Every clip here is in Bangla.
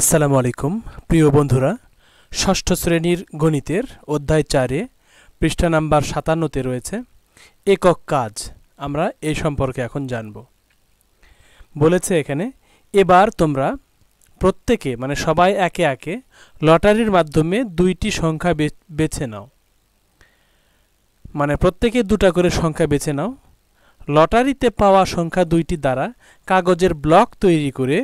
আসসালামু আলাইকুম প্রিয় বন্ধুরা ষষ্ঠ শ্রেণীর গণিতের অধ্যায় চারে পৃষ্ঠা নাম্বার সাতান্নতে রয়েছে একক কাজ আমরা এ সম্পর্কে এখন জানব বলেছে এখানে এবার তোমরা প্রত্যেকে মানে সবাই একে একে লটারির মাধ্যমে দুইটি সংখ্যা বেছে নাও মানে প্রত্যেকে দুটা করে সংখ্যা বেছে নাও লটারিতে পাওয়া সংখ্যা দুইটি দ্বারা কাগজের ব্লক তৈরি করে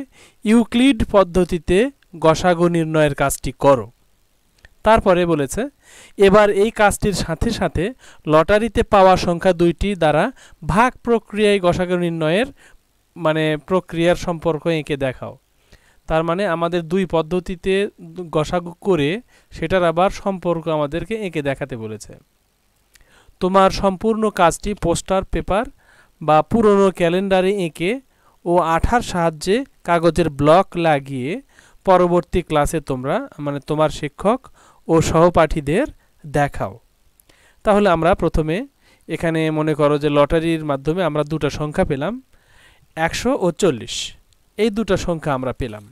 ইউক্লিড পদ্ধতিতে গসাগু নির্ণয়ের কাজটি করো তারপরে বলেছে এবার এই কাজটির সাথে সাথে লটারিতে পাওয়া সংখ্যা দুইটি দ্বারা ভাগ প্রক্রিয়ায় গসাগো নির্ণয়ের মানে প্রক্রিয়ার সম্পর্ক এঁকে দেখাও তার মানে আমাদের দুই পদ্ধতিতে গসাগু করে সেটার আবার সম্পর্ক আমাদেরকে এঁকে দেখাতে বলেছে তোমার সম্পূর্ণ কাজটি পোস্টার পেপার বা পুরনো ক্যালেন্ডারে এঁকে ও আঠার সাহায্যে কাগজের ব্লক লাগিয়ে পরবর্তী ক্লাসে তোমরা মানে তোমার শিক্ষক ও সহপাঠীদের দেখাও তাহলে আমরা প্রথমে এখানে মনে করো যে লটারির মাধ্যমে আমরা দুটো সংখ্যা পেলাম একশো ও চল্লিশ এই দুটো সংখ্যা আমরা পেলাম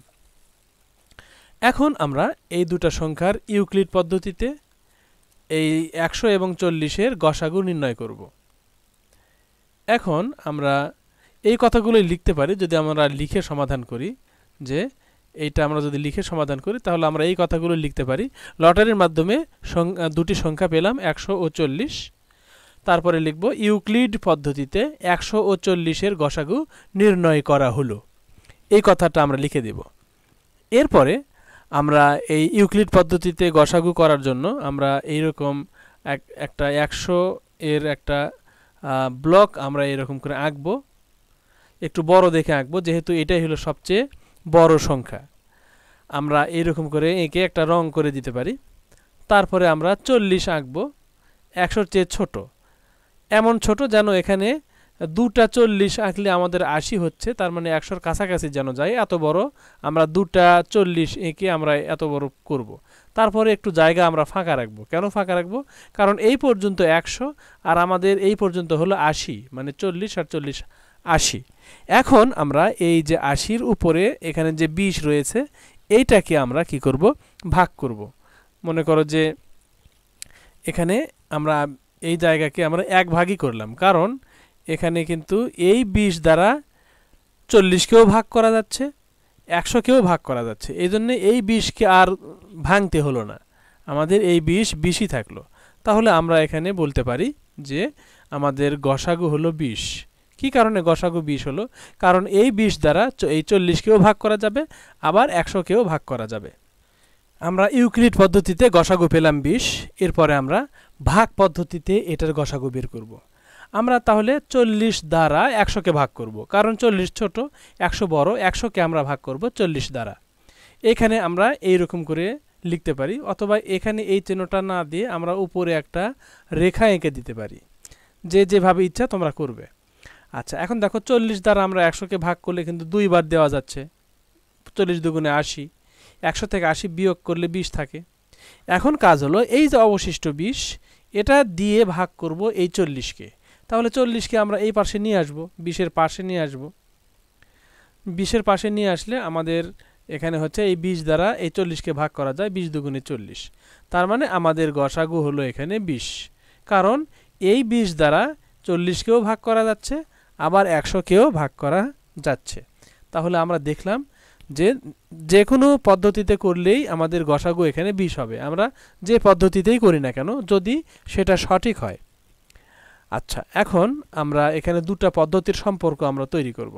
এখন আমরা এই দুটো সংখ্যার ইউক্লিড পদ্ধতিতে এই একশো এবং চল্লিশের গসাগু নির্ণয় করবো এখন আমরা এই কথাগুলোই লিখতে পারি যদি আমরা লিখে সমাধান করি যে এইটা আমরা যদি লিখে সমাধান করি তাহলে আমরা এই কথাগুলো লিখতে পারি লটারির মাধ্যমে দুটি সংখ্যা পেলাম একশো ও চল্লিশ তারপরে লিখব ইউক্লিড পদ্ধতিতে একশো ও চল্লিশের গসাগু নির্ণয় করা হলো এই কথাটা আমরা লিখে দেব এরপরে আমরা এই ইউক্লিড পদ্ধতিতে গসাগু করার জন্য আমরা এইরকম এক একটা একশো এর একটা ব্লক আমরা এরকম করে আঁকবো একটু বড় দেখে আঁকবো যেহেতু এটাই হলো সবচেয়ে বড় সংখ্যা আমরা এরকম করে এঁকে একটা রং করে দিতে পারি তারপরে আমরা চল্লিশ আঁকবো একশোর চেয়ে ছোট এমন ছোট যেন এখানে দুটা চল্লিশ আঁকলে আমাদের আশি হচ্ছে তার মানে একশোর কাছাকাছি যেন যায় এত বড় আমরা দুটা চল্লিশ এঁকে আমরা এত বড় করব। তারপরে একটু জায়গা আমরা ফাঁকা রাখবো কেন ফাঁকা রাখবো কারণ এই পর্যন্ত একশো আর আমাদের এই পর্যন্ত হলো আশি মানে চল্লিশ আর চল্লিশ আশি এখন আমরা এই যে আশির উপরে এখানে যে বিশ রয়েছে এইটাকে আমরা কি করব ভাগ করব। মনে করো যে এখানে আমরা এই জায়গাকে আমরা এক ভাগই করলাম কারণ এখানে কিন্তু এই বিশ দ্বারা চল্লিশকেও ভাগ করা যাচ্ছে একশোকেও ভাগ করা যাচ্ছে এই জন্যে এই বিষকে আর ভাঙতে হলো না আমাদের এই বিষ বিশই থাকলো তাহলে আমরা এখানে বলতে পারি যে আমাদের গসাগু হলো বিশ কি কারণে গসাগু বিশ হলো কারণ এই বিশ দ্বারা এই চল্লিশকেও ভাগ করা যাবে আবার একশোকেও ভাগ করা যাবে আমরা ইউক্লিড পদ্ধতিতে গসাগু পেলাম বিশ এরপরে আমরা ভাগ পদ্ধতিতে এটার গসাগু বের করবো আমরা তাহলে চল্লিশ দ্বারা একশোকে ভাগ করব। কারণ চল্লিশ ছোট একশো বড় একশোকে আমরা ভাগ করব চল্লিশ দ্বারা এখানে আমরা এই রকম করে লিখতে পারি অথবা এখানে এই চিহ্নটা না দিয়ে আমরা উপরে একটা রেখা এঁকে দিতে পারি যে যেভাবে ইচ্ছা তোমরা করবে আচ্ছা এখন দেখো চল্লিশ দ্বারা আমরা একশোকে ভাগ করলে কিন্তু দুইবার দেওয়া যাচ্ছে চল্লিশ দুগুণে আশি একশো থেকে আশি বিয়োগ করলে বিশ থাকে এখন কাজ হলো এই যে অবশিষ্ট বিশ এটা দিয়ে ভাগ করব এই চল্লিশকে তাহলে চল্লিশকে আমরা এই পাশে নিয়ে আসব বিশের পাশে নিয়ে আসব বিশের পাশে নিয়ে আসলে আমাদের এখানে হচ্ছে এই বিশ দ্বারা এই চল্লিশকে ভাগ করা যায় বিশ দুগুণে চল্লিশ তার মানে আমাদের গসাগু হলো এখানে বিশ কারণ এই বিশ দ্বারা চল্লিশকেও ভাগ করা যাচ্ছে আবার একশোকেও ভাগ করা যাচ্ছে তাহলে আমরা দেখলাম যে যে কোনো পদ্ধতিতে করলেই আমাদের গসাগু এখানে বিষ হবে আমরা যে পদ্ধতিতেই করি না কেন যদি সেটা সঠিক হয় আচ্ছা এখন আমরা এখানে দুটা পদ্ধতির সম্পর্ক আমরা তৈরি করব।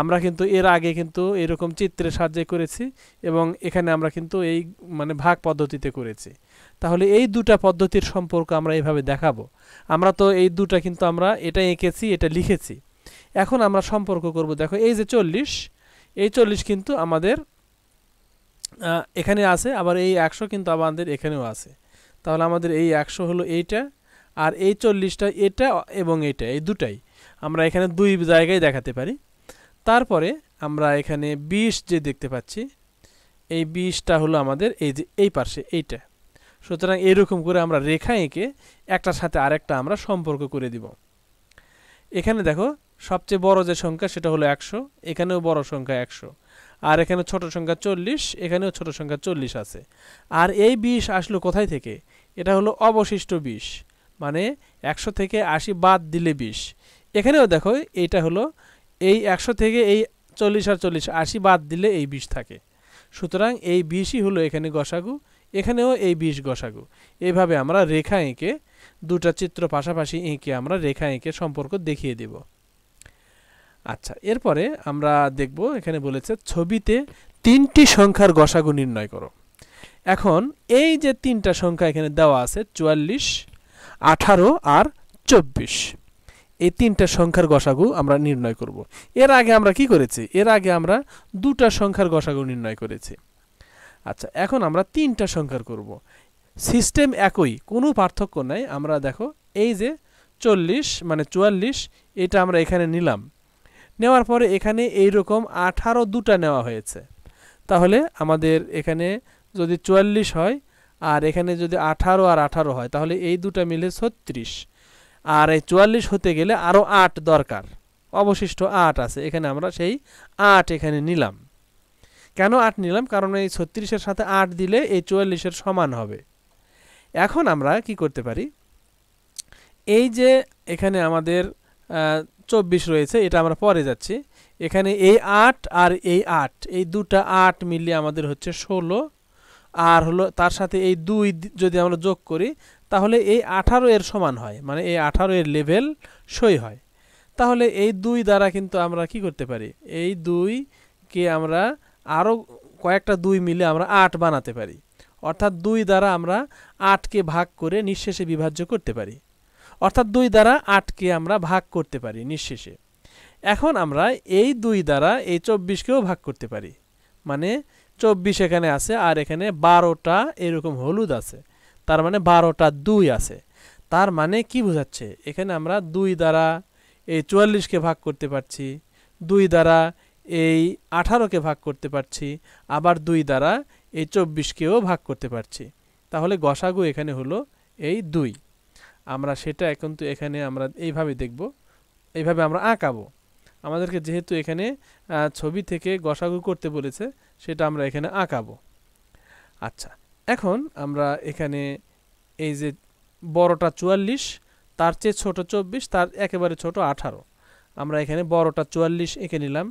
আমরা কিন্তু এর আগে কিন্তু এরকম চিত্রে সাহায্যে করেছি এবং এখানে আমরা কিন্তু এই মানে ভাগ পদ্ধতিতে করেছি তাহলে এই দুটা পদ্ধতির সম্পর্ক আমরা এইভাবে দেখাবো আমরা তো এই দুটা কিন্তু আমরা এটা এঁকেছি এটা লিখেছি এখন আমরা সম্পর্ক করব দেখো এই যে চল্লিশ এই চল্লিশ কিন্তু আমাদের এখানে আছে আবার এই একশো কিন্তু আমাদের এখানেও আছে তাহলে আমাদের এই একশো হলো এইটা আর এই চল্লিশটা এটা এবং এটা এই দুটাই আমরা এখানে দুই জায়গায় দেখাতে পারি তারপরে আমরা এখানে বিশ যে দেখতে পাচ্ছি এই বিশটা হলো আমাদের এই যে এই পার্শ্বে এইটা সুতরাং এরকম করে আমরা রেখা এঁকে একটার সাথে আরেকটা আমরা সম্পর্ক করে দিব এখানে দেখো সবচেয়ে বড় যে সংখ্যা সেটা হলো একশো এখানেও বড় সংখ্যা একশো আর এখানে ছোট সংখ্যা চল্লিশ এখানেও ছোট সংখ্যা চল্লিশ আছে আর এই বিষ আসলো কোথায় থেকে এটা হলো অবশিষ্ট বিষ মানে একশো থেকে আশি বাদ দিলে বিশ এখানেও দেখো এইটা হলো এই একশো থেকে এই চল্লিশ আর চল্লিশ আশি বাদ দিলে এই বিশ থাকে সুতরাং এই বিশই হলো এখানে গসাগু এখানেও এই বিশ গসাগু এইভাবে আমরা রেখা এঁকে দুটা চিত্র পাশাপাশি এঁকে আমরা রেখা এঁকে সম্পর্ক দেখিয়ে দেব আচ্ছা এরপরে আমরা দেখব এখানে বলেছে ছবিতে তিনটি সংখ্যার গসাগু নির্ণয় করো এখন এই যে তিনটা সংখ্যা এখানে দেওয়া আছে চুয়াল্লিশ আঠারো আর চব্বিশ এই তিনটা সংখ্যার গসাগু আমরা নির্ণয় করব। এর আগে আমরা কি করেছি এর আগে আমরা দুটা সংখ্যার গসাগু নির্ণয় করেছি আচ্ছা এখন আমরা তিনটা সংখ্যার করব। সিস্টেম একই কোনো পার্থক্য নাই আমরা দেখো এই যে চল্লিশ মানে চুয়াল্লিশ এটা আমরা এখানে নিলাম নেওয়ার পরে এখানে এই রকম আঠারো দুটা নেওয়া হয়েছে তাহলে আমাদের এখানে যদি চুয়াল্লিশ হয় আর এখানে যদি আঠারো আর আঠারো হয় তাহলে এই দুটা মিলে ছত্রিশ আর এই চুয়াল্লিশ হতে গেলে আরও আট দরকার অবশিষ্ট আট আছে এখানে আমরা সেই আট এখানে নিলাম কেন আট নিলাম কারণ এই ছত্রিশের সাথে আট দিলে এই চুয়াল্লিশের সমান হবে এখন আমরা কি করতে পারি এই যে এখানে আমাদের চব্বিশ রয়েছে এটা আমরা পরে যাচ্ছি এখানে এই আট আর এই আট এই দুটা আট মিলিয়ে আমাদের হচ্ছে ষোলো আর হলো তার সাথে এই দুই যদি আমরা যোগ করি তাহলে এই আঠারো এর সমান হয় মানে এই আঠারো এর লেভেল সই হয় তাহলে এই দুই দ্বারা কিন্তু আমরা কি করতে পারি এই দুইকে আমরা আরও কয়েকটা দুই মিলে আমরা আট বানাতে পারি অর্থাৎ দুই দ্বারা আমরা আটকে ভাগ করে নিঃশেষে বিভাজ্য করতে পারি অর্থাৎ দুই দ্বারা আটকে আমরা ভাগ করতে পারি নিঃশেষে এখন আমরা এই দুই দ্বারা এই চব্বিশকেও ভাগ করতে পারি মানে চব্বিশ এখানে আছে আর এখানে বারোটা এরকম হলুদ আছে তার মানে বারোটা দুই আছে তার মানে কি বোঝাচ্ছে এখানে আমরা দুই দ্বারা এই চুয়াল্লিশকে ভাগ করতে পারছি দুই দ্বারা এই আঠারোকে ভাগ করতে পারছি আবার দুই দ্বারা এই চব্বিশকেও ভাগ করতে পারছি তাহলে গসাগু এখানে হলো এই দুই আমরা সেটা এখন তো এখানে আমরা এইভাবে দেখব এইভাবে আমরা আঁকাবো আমাদেরকে যেহেতু এখানে ছবি থেকে গসাগু করতে বলেছে সেটা আমরা এখানে আঁকাবো আচ্ছা এখন আমরা এখানে এই যে বড়টা চুয়াল্লিশ তার চেয়ে ছোটো চব্বিশ তার একেবারে ছোট আঠারো আমরা এখানে বড়টা চুয়াল্লিশ এঁকে নিলাম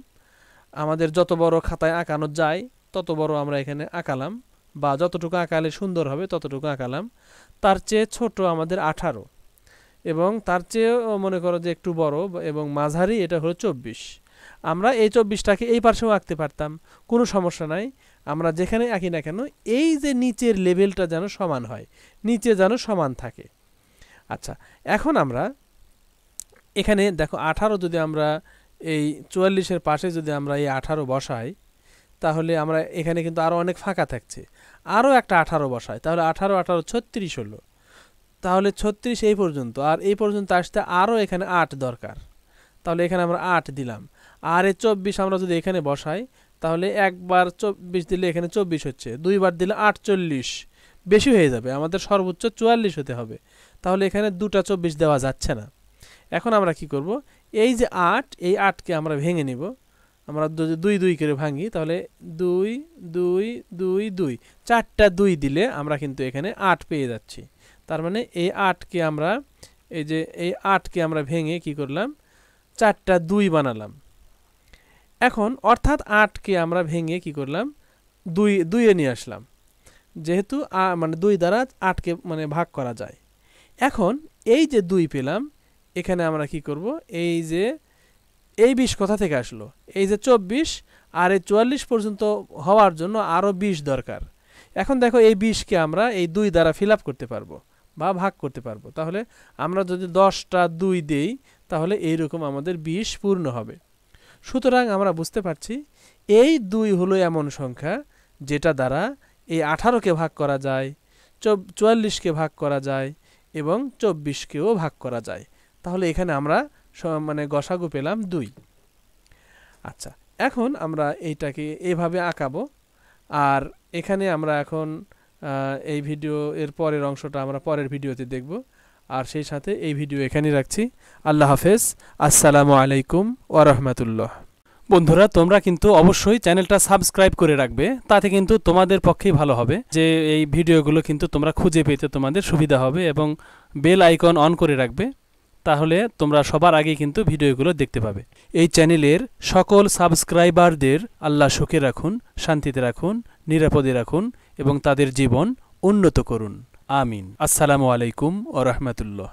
আমাদের যত বড় খাতায় আঁকানো যায় তত বড় আমরা এখানে আঁকালাম বা যতটুকু আঁকালে সুন্দর হবে ততটুকু আঁকালাম তার চেয়ে ছোট আমাদের আঠারো এবং তার চেয়েও মনে করো যে একটু বড় এবং মাঝারি এটা হলো চব্বিশ আমরা এই চব্বিশটাকে এই পার্শ্বেও আঁকতে পারতাম কোনো সমস্যা নাই আমরা যেখানে আঁকি না কেন এই যে নিচের লেভেলটা যেন সমান হয় নিচে যেন সমান থাকে আচ্ছা এখন আমরা এখানে দেখো আঠারো যদি আমরা এই চুয়াল্লিশের পাশে যদি আমরা এই আঠারো বসাই তাহলে আমরা এখানে কিন্তু আরও অনেক ফাঁকা থাকছে আরও একটা আঠারো বসাই তাহলে আঠারো আঠারো ছত্রিশ হলো তাহলে ছত্রিশ এই পর্যন্ত আর এই পর্যন্ত আসতে আরও এখানে আট দরকার তাহলে এখানে আমরা আট দিলাম আর এ চব্বিশ আমরা যদি এখানে বসাই তাহলে একবার চব্বিশ দিলে এখানে চব্বিশ হচ্ছে দুইবার দিলে আটচল্লিশ বেশি হয়ে যাবে আমাদের সর্বোচ্চ চুয়াল্লিশ হতে হবে তাহলে এখানে দুটা চব্বিশ দেওয়া যাচ্ছে না এখন আমরা কি করব এই যে আট এই আটকে আমরা ভেঙে নিব আমরা যদি দুই দুই করে ভাঙি তাহলে দুই দুই দুই দুই চারটা দুই দিলে আমরা কিন্তু এখানে আট পেয়ে যাচ্ছি তার মানে এই আটকে আমরা এই যে এই আটকে আমরা ভেঙে কি করলাম চারটা দুই বানালাম এখন অর্থাৎ আটকে আমরা ভেঙে কি করলাম দুই দুইয়ে নিয়ে আসলাম যেহেতু মানে দুই দ্বারা আটকে মানে ভাগ করা যায় এখন এই যে দুই পেলাম এখানে আমরা কি করব এই যে এই বিশ কথা থেকে আসলো এই যে চব্বিশ আর এই চুয়াল্লিশ পর্যন্ত হওয়ার জন্য আরও বিশ দরকার এখন দেখো এই বিশকে আমরা এই দুই দ্বারা ফিল করতে পারবো বা ভাগ করতে পারবো তাহলে আমরা যদি দশটা দুই দেই তাহলে এই রকম আমাদের বিশ পূর্ণ হবে সুতরাং আমরা বুঝতে পারছি এই দুই হলো এমন সংখ্যা যেটা দ্বারা এই আঠারোকে ভাগ করা যায় চুয়াল্লিশকে ভাগ করা যায় এবং চব্বিশকেও ভাগ করা যায় তাহলে এখানে আমরা মানে গসাগু পেলাম দুই আচ্ছা এখন আমরা এইটাকে এভাবে আঁকাবো আর এখানে আমরা এখন এই ভিডিও এর পরের অংশটা আমরা পরের ভিডিওতে দেখব আর সেই সাথে এই ভিডিও এখানেই রাখছি আল্লাহ হাফেজ আসসালামু আলাইকুম ওরহমতুল্লাহ বন্ধুরা তোমরা কিন্তু অবশ্যই চ্যানেলটা সাবস্ক্রাইব করে রাখবে তাতে কিন্তু তোমাদের পক্ষেই ভালো হবে যে এই ভিডিওগুলো কিন্তু তোমরা খুঁজে পেতে তোমাদের সুবিধা হবে এবং বেল আইকন অন করে রাখবে তাহলে তোমরা সবার আগে কিন্তু ভিডিওগুলো দেখতে পাবে এই চ্যানেলের সকল সাবস্ক্রাইবারদের আল্লাহ সুখে রাখুন শান্তিতে রাখুন নিরাপদে রাখুন এবং তাদের জীবন উন্নত করুন আমিন আসসালামু আলাইকুম ও রহমতুল্লাহ